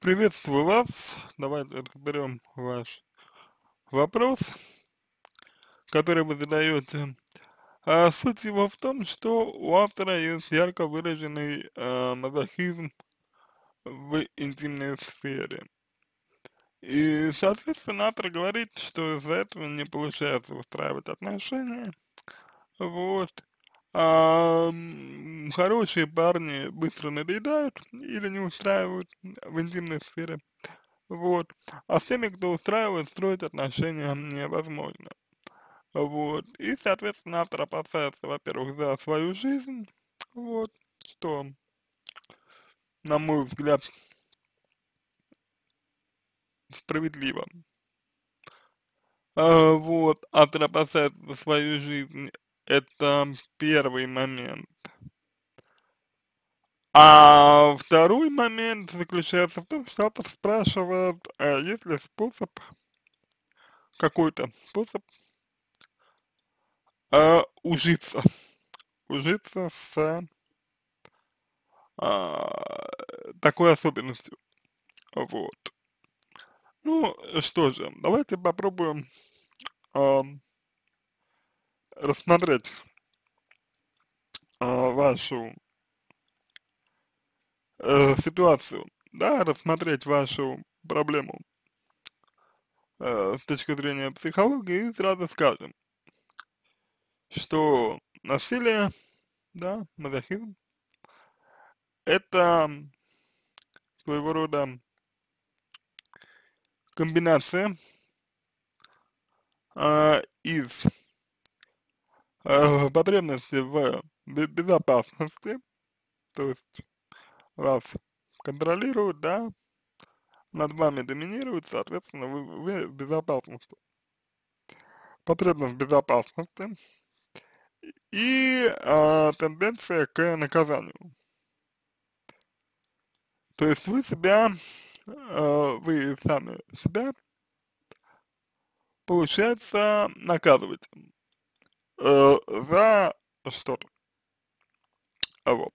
Приветствую вас. Давайте разберем ваш вопрос, который вы задаете. А, суть его в том, что у автора есть ярко выраженный а, мазохизм в интимной сфере. И, соответственно, автор говорит, что из-за этого не получается устраивать отношения. Вот а, хорошие парни быстро надоедают или не устраивают в интимной сфере, вот, а с теми, кто устраивает, строить отношения невозможно, вот, и, соответственно, автор опасается, во-первых, за свою жизнь, вот, что, на мой взгляд, справедливо. А, вот, автор опасается за свою жизнь это первый момент. А второй момент заключается в том, что автор спрашивает, а есть ли способ, какой-то способ а, ужиться, ужиться с а, такой особенностью. Вот. Ну, что же, давайте попробуем а, рассмотреть э, вашу э, ситуацию, да, рассмотреть вашу проблему э, с точки зрения психологии, и сразу скажем, что насилие, да, мазохизм, это своего рода комбинация э, из Э, потребности в безопасности, то есть вас контролируют, да, над вами доминируют, соответственно, вы, вы в безопасности. Потребность безопасности и э, тенденция к наказанию. То есть вы себя, э, вы сами себя, получается, наказываете э, за что-то. Вот.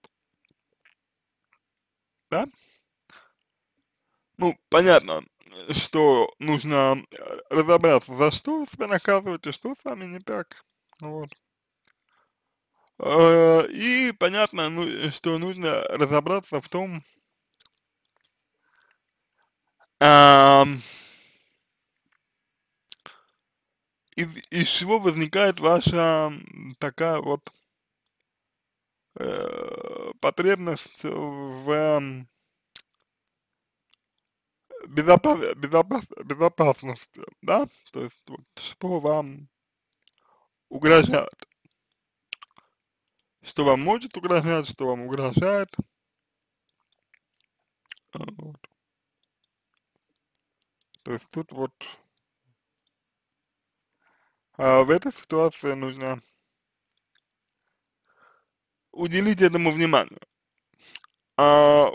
Да? Ну, понятно, что нужно э, разобраться, за что вы себя наказываете, что с вами не так. Вот. Э, и понятно, ну, э, что нужно разобраться в том, из, из чего возникает ваша такая вот э, потребность в эм, безопас, безопас, безопасности, да, то есть вот, что вам угрожает, что вам может угрожать, что вам угрожает. А, вот. То есть тут вот а в этой ситуации нужно уделить этому внимание. А,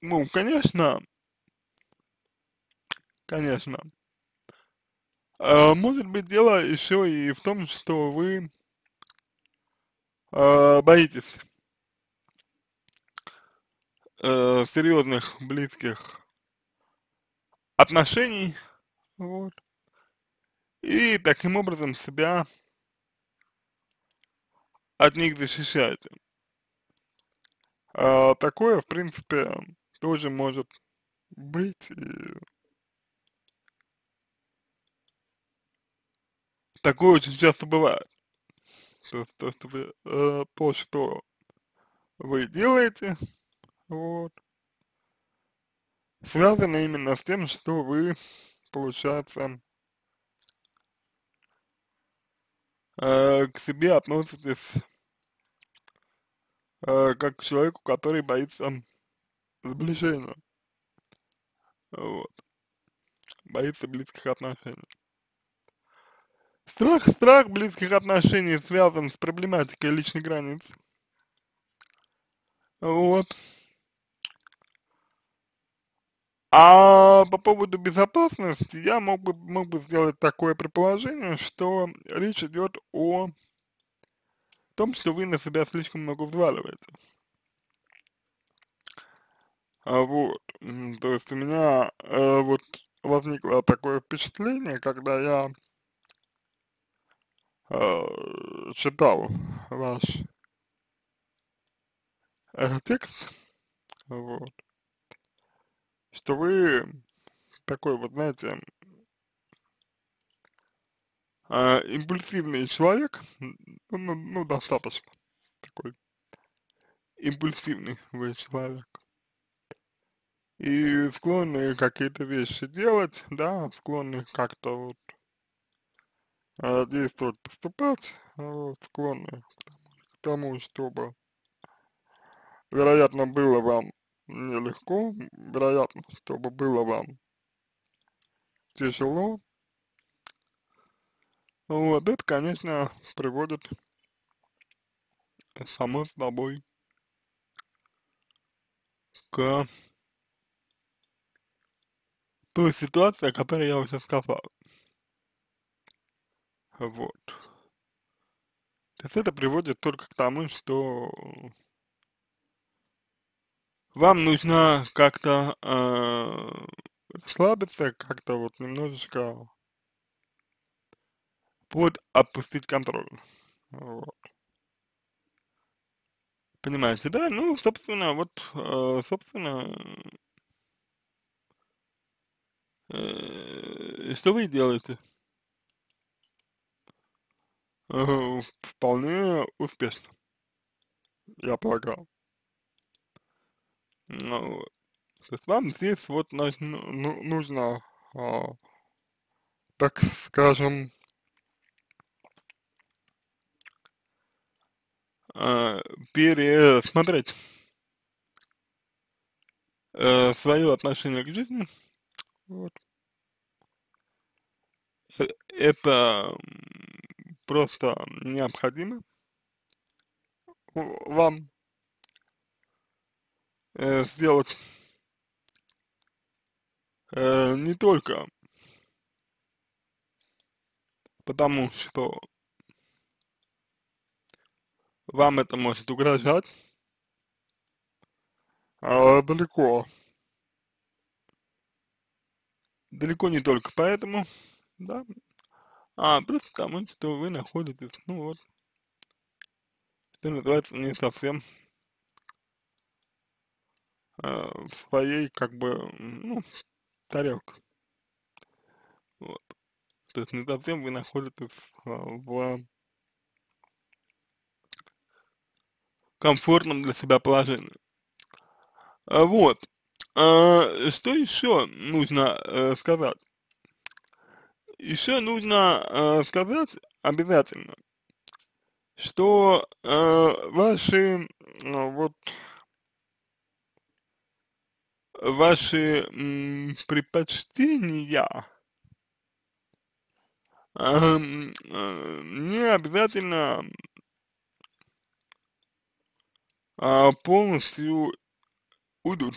ну, конечно, конечно. А, может быть, дело еще и в том, что вы а, боитесь а, э, серьезных близких отношений, вот и таким образом себя от них защищаете. А, такое, в принципе, тоже может быть. И... Такое очень часто бывает. То, то, что вы, э, то, что вы делаете, вот, связано именно с тем, что вы, получается, э, к себе относитесь э, как к человеку, который боится сближения. Вот. Боится близких отношений. Страх, страх близких отношений связан с проблематикой личных границ. Вот. А по поводу безопасности я мог бы, мог бы сделать такое предположение, что речь идет о том, что вы на себя слишком много взваливаете. А вот, то есть у меня э, вот возникло такое впечатление, когда я э, читал ваш э, текст, вот, что вы такой вот, знаете, э, импульсивный человек, ну, ну, ну достаточно такой импульсивный вы человек. И склонны какие-то вещи делать, да, склонны как-то вот э, действовать, поступать, вот, склонны к тому, к тому, чтобы, вероятно, было вам нелегко, вероятно, чтобы было вам тяжело. Вот это, конечно, приводит само собой к той ситуации, о которой я уже сказал. Вот. То есть это приводит только к тому, что вам нужно как-то э, расслабиться, как-то вот немножечко вот отпустить контроль. Вот. Понимаете, да? Ну, собственно, вот, э, собственно, э, что вы делаете? Э, вполне успешно, я полагаю. Ну, э, то есть вам здесь вот ну, ну, нужно, а, так скажем, а, пересмотреть а, свое отношение к жизни. Вот. Это просто необходимо вам Э, сделать э, не только потому, что вам это может угрожать э, далеко. Далеко не только поэтому, да, а просто потому, что вы находитесь, ну вот, что называется, не совсем Э, в своей, как бы, ну, тарелке. Вот. То есть не совсем вы находитесь а, в комфортном для себя положении. А вот. А, что еще нужно э, сказать? Еще нужно э, сказать обязательно, что ваши вот ваши м, предпочтения э, не обязательно э, полностью уйдут.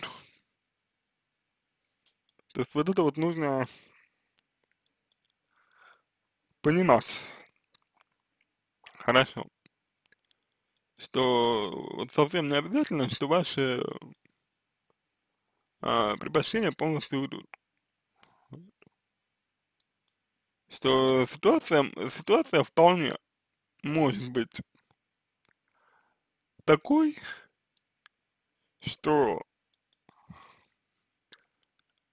То есть вот это вот нужно понимать. Хорошо. Что вот совсем не обязательно, что ваши а, предпочтения полностью уйдут. Что ситуация, ситуация вполне может быть такой, что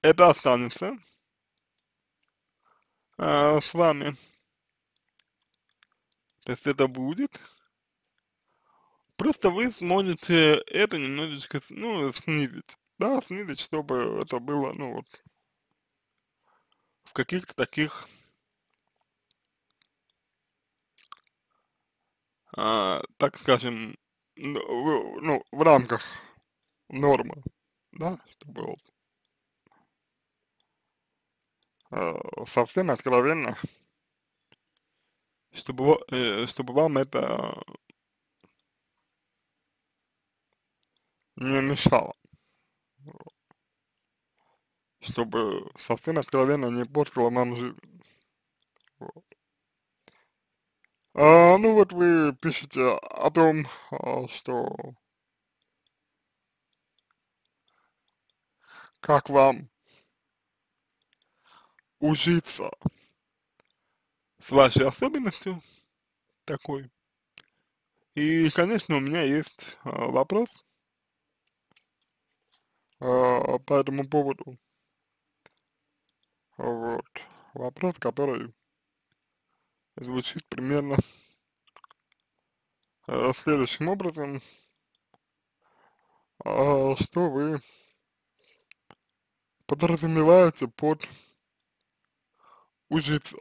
это останется а, с вами. То есть это будет. Просто вы сможете это немножечко, ну, снизить. Да, снизить, чтобы это было, ну вот, в каких-то таких а, так скажем, в, ну, в рамках нормы, да, чтобы вот, э, совсем откровенно, чтобы, э, чтобы вам это не мешало чтобы совсем откровенно не портила нам жизнь. Вот. А, ну вот вы пишете о том, а, что как вам ужиться с вашей особенностью такой. И, конечно, у меня есть а, вопрос а, по этому поводу. Вот. Вопрос, который звучит примерно э, следующим образом. Э, что вы подразумеваете под ужиться?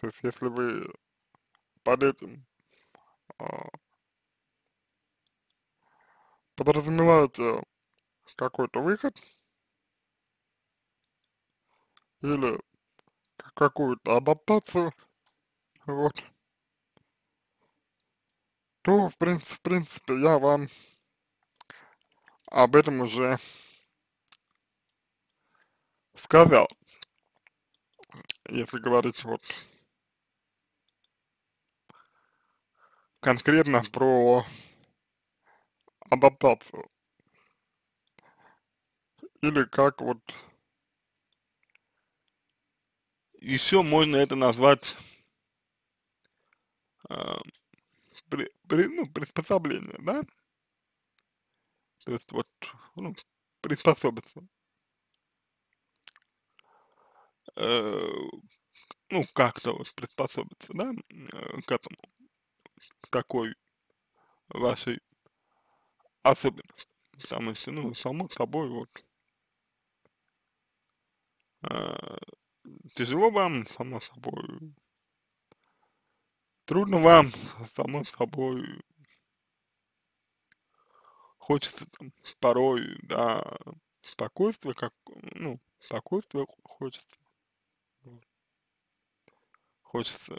То есть, если вы под этим э, подразумеваете какой-то выход или какую-то адаптацию, вот, то, в принципе, в принципе, я вам об этом уже сказал, если говорить вот конкретно про адаптацию. Или как вот еще можно это назвать э, при, при, ну, приспособление, да? То есть вот ну, приспособиться. Э, ну, как-то вот приспособиться, да, э, к этому, такой вашей особенности. Потому что, ну, само собой, вот, а, тяжело вам, само собой. Трудно вам, само собой. Хочется там, порой, да, спокойствия, как, ну, спокойствия хочется. Хочется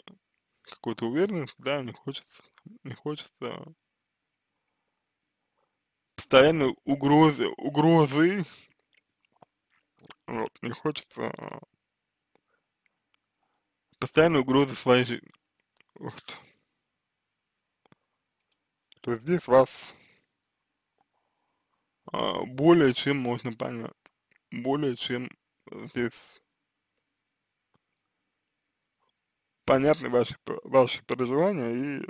какой-то уверенности, да, не хочется, не хочется постоянно угрозы, угрозы вот, не хочется а, постоянной угрозы своей жизни. Вот. То есть здесь вас а, более чем можно понять. Более чем э, здесь понятны ваши, ваши переживания и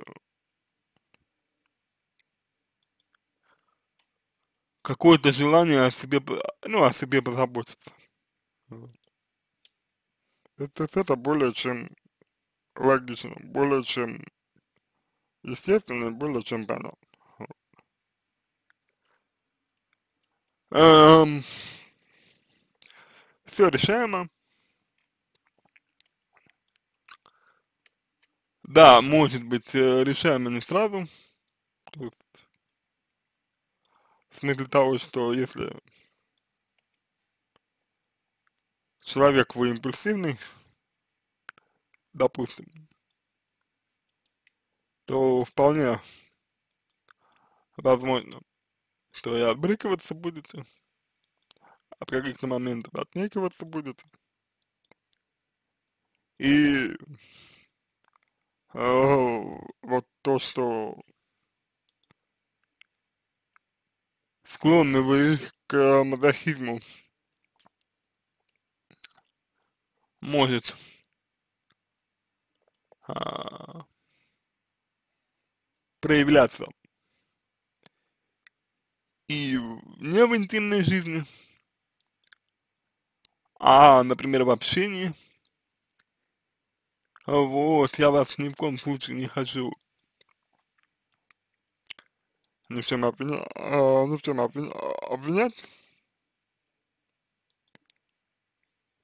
какое-то желание о себе, а, ну, о себе позаботиться. Это, это более чем логично, более чем естественно, более чем понятно. Эм, все решаемо. Да, может быть, э, решаемо не сразу. То есть, в смысле того, что если человек вы импульсивный, допустим, то вполне возможно, что и отбрыкиваться будете, от каких-то моментов отнекиваться будете, и э, вот то, что склонны вы к мазохизму может а, проявляться и не в интимной жизни, а, например, в общении. Вот, я вас ни в коем случае не хочу ни в чем а, обвинять, обвинять.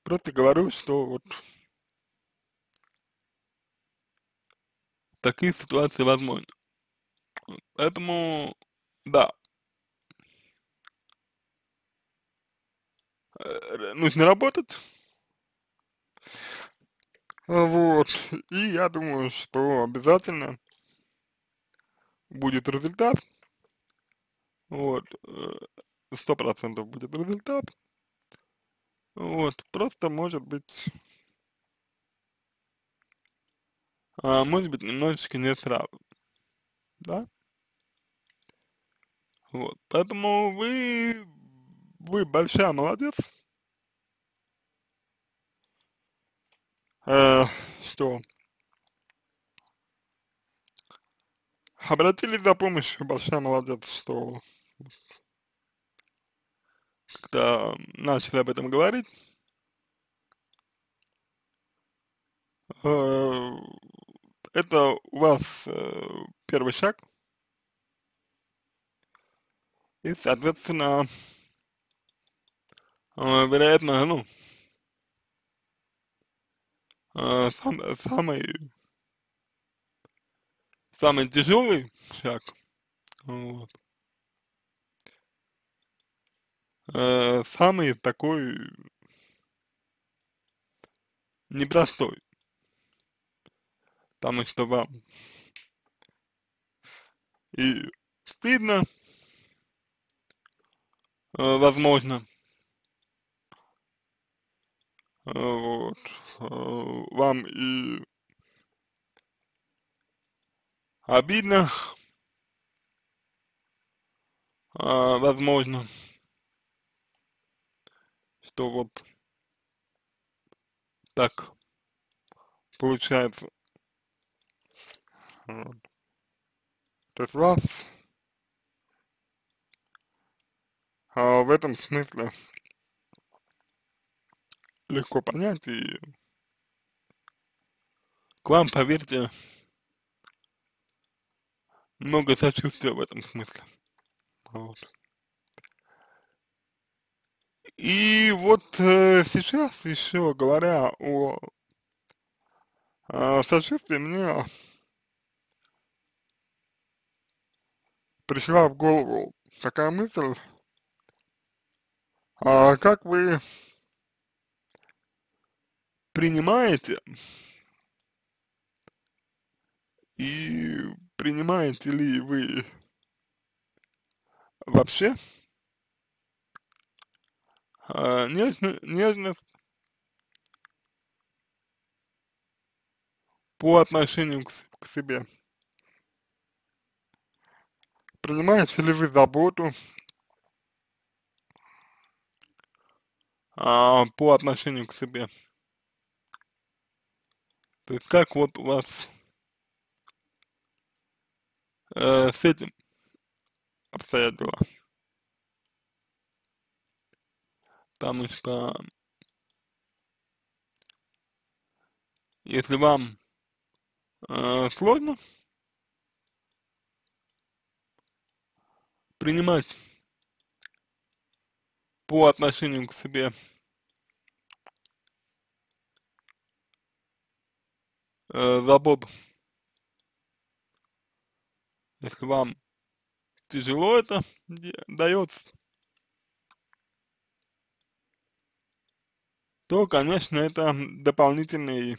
просто ну, говорю, что вот такие ситуации возможны. Поэтому, да. Э, нужно работать. Вот. И я думаю, что обязательно будет результат. Вот. Э, сто процентов будет результат. Вот, просто может быть, а, может быть немножечко не сразу, да? Вот, поэтому вы, вы большая молодец, э, что обратились за помощью, большая молодец, что когда начали об этом говорить, э, это у вас э, первый шаг, и, соответственно, э, вероятно, ну, сам, самый самый тяжелый шаг, вот, Э, самый такой непростой. Потому что вам и стыдно, э, возможно, э, вот, вам и обидно, а, возможно что вот так получается. Вот. То есть вас а, в этом смысле легко понять и к вам, поверьте, много сочувствия в этом смысле. Вот. И вот э, сейчас еще говоря о э, а, сочувствии, мне пришла в голову такая мысль, а как вы принимаете и принимаете ли вы вообще э, нежно по отношению к, к себе. Принимаете ли вы заботу а, по отношению к себе? То есть как вот у вас э, с этим обстоят дела? Потому что если вам э, сложно принимать по отношению к себе э, заботу, если вам тяжело это дается, то, конечно, это дополнительный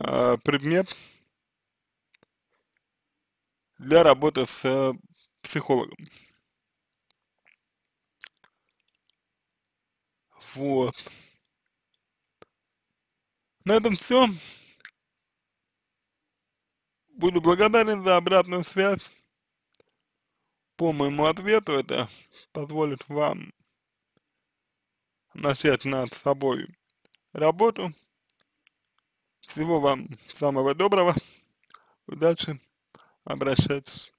а, предмет для работы с э, психологом. Вот. На этом все. Буду благодарен за обратную связь по моему ответу. Это позволит вам начать над собой работу. Всего вам самого доброго, удачи, обращайтесь.